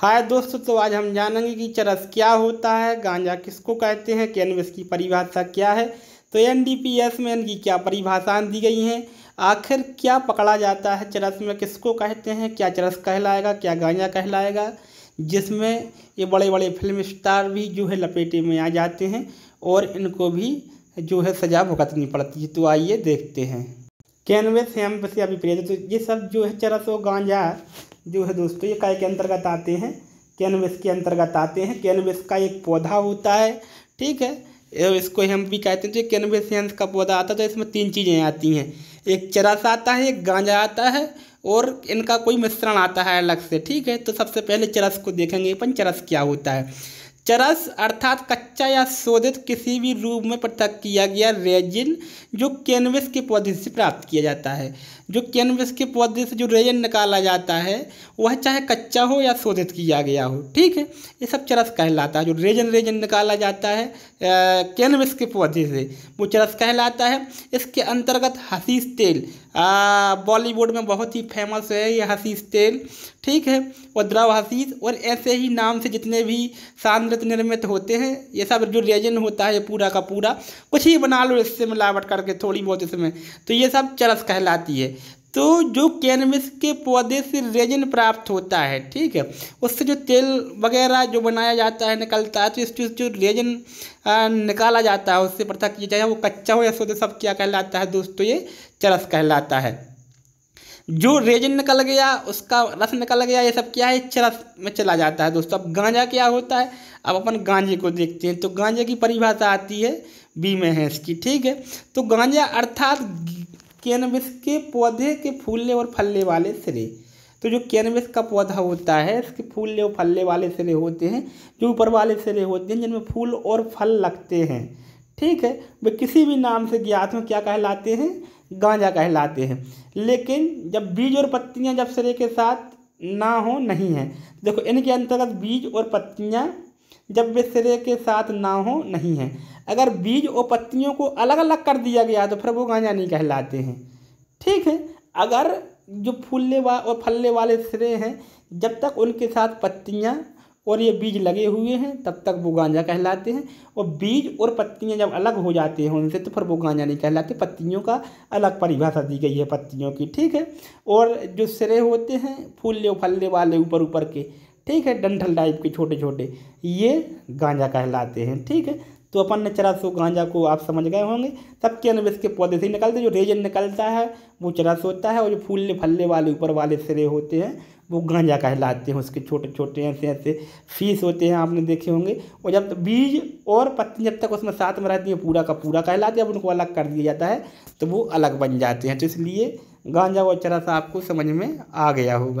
हाय दोस्तों तो आज हम जानेंगे कि चरस क्या होता है गांजा किसको कहते हैं कैनवस की परिभाषा क्या है तो एन में इनकी क्या परिभाषाएं दी गई हैं आखिर क्या पकड़ा जाता है चरस में किसको कहते हैं क्या चरस कहलाएगा क्या गांजा कहलाएगा जिसमें ये बड़े बड़े फिल्म स्टार भी जो है लपेटे में आ जाते हैं और इनको भी जो है सजा भुगतनी पड़ती है तो आइए देखते हैं कैनवस हेम्प से अभिप्रेत तो ये सब जो है चरस और गांजा जो है दोस्तों ये काय के अंतर्गत आते हैं कैनवेस के अंतर्गत आते हैं कैनवेस का एक पौधा होता है ठीक है इसको हम भी कहते हैं जो कैनवेस कैनवेसियंस का पौधा आता है तो इसमें तीन चीज़ें आती हैं एक चरस आता है एक गांजा आता है और इनका कोई मिश्रण आता है अलग से ठीक है तो सबसे पहले चरस को देखेंगे अपन चरस क्या होता है चरस अर्थात कच्चा या शोधित किसी भी रूप में पृथक किया गया रेजिन जो कैनवस के पौधे से प्राप्त किया जाता है जो कैनवस के पौधे से जो रेजिन निकाला जाता है वह चाहे कच्चा हो या शोधित किया गया हो ठीक है ये सब चरस कहलाता है जो रेजन रेजिन निकाला जाता है कैनवस के पौधे से वो चरस कहलाता है इसके अंतर्गत हसीस तेल बॉलीवुड में बहुत ही फेमस है ये हसीस तेल ठीक है और द्रव हसीस और ऐसे ही नाम से जितने भी सान्द्रत निर्मित होते हैं ये सब जो रेजन होता है ये पूरा का पूरा कुछ ही बना लो इससे मिलावट करके थोड़ी बहुत इसमें तो ये सब चरस कहलाती है तो जो कैनविस के पौधे से रेजिन प्राप्त होता है ठीक है उससे जो तेल वगैरह जो बनाया जाता है निकलता है तो इस चीज़ जो रेजिन निकाला जाता है उससे पृथक किया जाए वो कच्चा हो या सोते सब क्या कहलाता है दोस्तों ये चरस कहलाता है जो रेजिन निकल गया उसका रस निकल गया ये सब क्या है चरस में चला जाता है दोस्तों अब गांजा क्या होता है अब अपन गांजे को देखते हैं तो गांजे की परिभाषा आती है बी में है इसकी ठीक है तो गांजा अर्थात कैनबिस के पौधे के फूलने और फलने वाले सिरे तो जो कैनबिस का पौधा होता है इसके फूलने और फलने वाले सिरे होते हैं जो ऊपर वाले सिरे होते हैं जिनमें फूल और फल लगते हैं ठीक है वे किसी भी नाम से ज्ञात में क्या कहलाते हैं गांजा कहलाते हैं लेकिन जब बीज और पत्तियां जब सिरे के साथ ना हो नहीं है तो देखो इनके अंतर्गत बीज और पत्तियां जब वे सिरे के साथ ना हो नहीं है अगर बीज और पत्तियों को अलग अलग कर दिया गया तो फिर वो गांजा नहीं कहलाते हैं ठीक है अगर जो फूलने वा और फलने वाले सिरे हैं जब तक उनके साथ पत्तियाँ और ये बीज लगे हुए हैं तब तक वो गांजा कहलाते हैं और बीज और पत्तियाँ जब अलग हो जाते हैं उनसे तो फिर वो गांजा नहीं कहलाते पत्तियों का अलग परिभाषा दी गई है पत्तियों की ठीक है और जो सिरे होते हैं फूलने फलने वाले ऊपर ऊपर के ठीक है डंठल टाइप के छोटे छोटे ये गांजा कहलाते हैं ठीक है तो अपन ने चरासो गांजा को आप समझ गए होंगे के कैनबिस के पौधे से ही निकलते जो रेजन निकलता है वो चरस होता है और जो फूलने फलने वाले ऊपर वाले सिरे होते हैं वो गांजा कहलाते हैं उसके छोटे छोटे ऐसे ऐसे फीस होते हैं आपने देखे होंगे और जब बीज और पत्ती जब तक उसमें साथ में रहती है पूरा का पूरा कहलाते हैं जब उनको अलग कर दिया जाता है तो वो अलग बन जाते हैं तो इसलिए गांजा और चरस आपको समझ में आ गया होगा